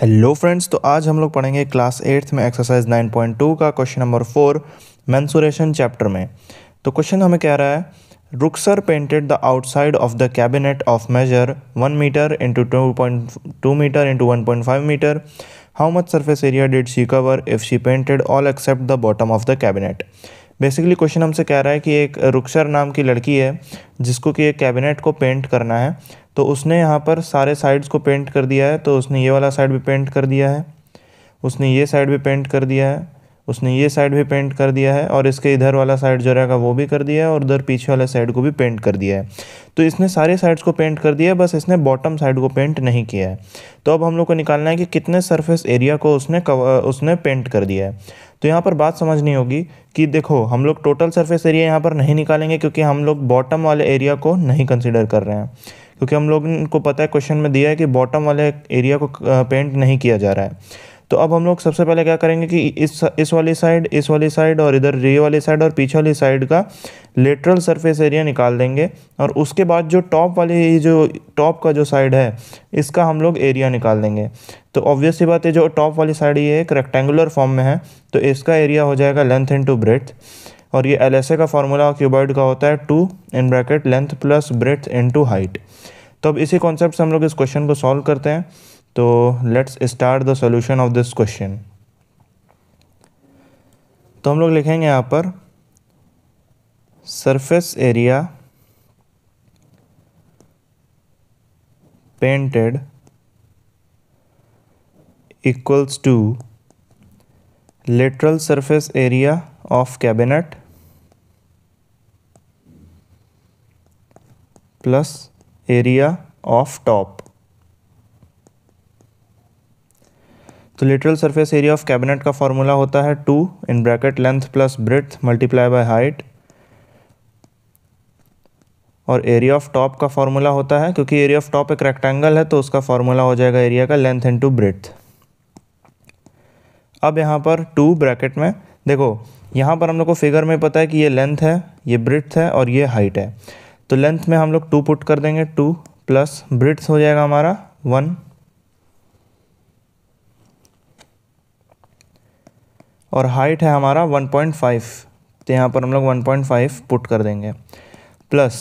hello friends तो आज हम लोग पढ़ेंगे क्लास एट्थ में एक्सरसाइज 9.2 का question number four mensuration chapter में तो क्वेश्चन हमें कह रहा है Rukhsar painted the outside of the cabinet of measure one metre into two point two metre into one point five metre how much surface area did she cover if she painted all except the bottom of the cabinet basically question हमसे कह रहा है कि एक रुखसर नाम की लड़की है जिसको कि एक कैबिनेट को पेंट करना है तो उसने यहाँ पर सारे साइड्स को पेंट कर दिया है तो उसने ये वाला साइड भी पेंट कर दिया है उसने ये साइड भी पेंट कर दिया है उसने ये साइड भी पेंट कर दिया है और इसके इधर वाला साइड जो रहेगा वो भी कर दिया है और उधर पीछे वाला साइड को भी पेंट कर दिया है तो इसने सारे साइड्स को पेंट कर दिया है बस इसने बॉटम साइड को पेंट नहीं किया है तो अब हम लोग को निकालना है कि कितने सरफेस एरिया को उसने उसने पेंट कर दिया है तो यहाँ पर बात समझनी होगी कि देखो हम लोग टोटल सर्फेस एरिया यहाँ पर नहीं निकालेंगे क्योंकि हम लोग बॉटम वाले एरिया को नहीं कंसिडर कर रहे हैं क्योंकि हम लोग को पता है क्वेश्चन में दिया है कि बॉटम वाले एरिया को पेंट नहीं किया जा रहा है तो अब हम लोग सबसे पहले क्या करेंगे कि इस इस वाली साइड इस वाली साइड और इधर रे वाली साइड और पीछे वाली साइड का लेटरल सरफेस एरिया निकाल देंगे और उसके बाद जो टॉप वाली जो टॉप का जो साइड है इसका हम लोग एरिया निकाल देंगे तो ऑब्वियसली बात है जो टॉप वाली साइड ये एक रेक्टेंगुलर फॉर्म में है तो इसका एरिया हो जाएगा लेंथ इन ब्रेथ और ये एल का फॉर्मूला क्यूबर्ड का होता है two in bracket length plus breadth in height तो अब इसी कॉन्सेप्ट से हम लोग इस क्वेश्चन को सॉल्व करते हैं तो let's start the solution of this question तो हम लोग लिखेंगे यहाँ पर surface area painted equals to lateral surface area of cabinet plus area of top तो literal surface area of cabinet का फॉर्मूला होता है two in bracket length plus breadth multiply by height और एरिया ऑफ टॉप का formula होता है क्योंकि area of top एक रेक्टेंगल है तो उसका फॉर्मूला हो जाएगा एरिया का लेंथ इनटू ब्रेथ अब यहाँ पर टू ब्रैकेट में देखो यहाँ पर हम लोग को फिगर में पता है कि ये लेंथ है ये ब्रिथ है और ये हाइट है तो लेंथ में हम लोग टू पुट कर देंगे टू प्लस ब्रिथ हो जाएगा हमारा वन और हाइट है हमारा 1.5 तो यहाँ पर हम लोग 1.5 पुट कर देंगे प्लस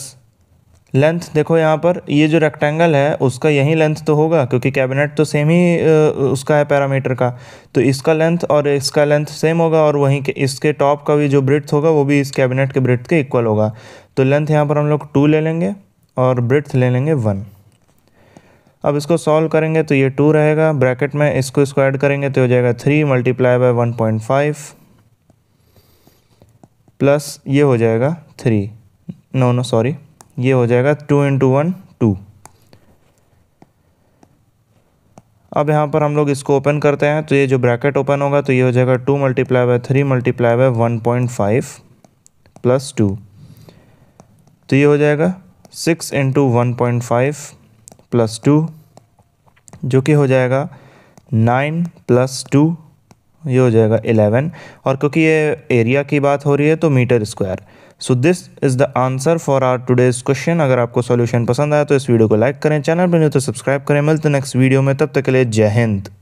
लेंथ देखो यहाँ पर ये जो रेक्टेंगल है उसका यही लेंथ तो होगा क्योंकि कैबिनेट तो सेम ही उसका है पैरामीटर का तो इसका लेंथ और इसका लेंथ सेम होगा और वहीं के इसके टॉप का भी जो ब्रिथ होगा वो भी इस कैबिनेट के ब्रिथ के इक्वल होगा तो लेंथ यहाँ पर हम लोग टू ले लेंगे और ब्रिथ ले लेंगे वन अब इसको सॉल्व करेंगे तो ये टू रहेगा ब्रैकेट में इसको इसको ऐड करेंगे तो हो जाएगा three multiply by one point five plus ये हो जाएगा थ्री नो नो सॉरी ये हो जाएगा टू इंटू वन टू अब यहाँ पर हम लोग इसको ओपन करते हैं तो ये जो ब्रैकेट ओपन होगा तो ये हो जाएगा two multiply by three multiply by one point five plus two तो ये हो जाएगा six into one point five plus two जो कि हो जाएगा नाइन प्लस टू ये हो जाएगा एलेवन और क्योंकि ये एरिया की बात हो रही है तो metre square so this is the answer for our today's question अगर आपको सॉल्यूशन पसंद आया तो इस वीडियो को लाइक करें चैनल पर नहीं तो सब्सक्राइब करें मिलते नेक्स्ट वीडियो में तब तक के लिए जय हिंद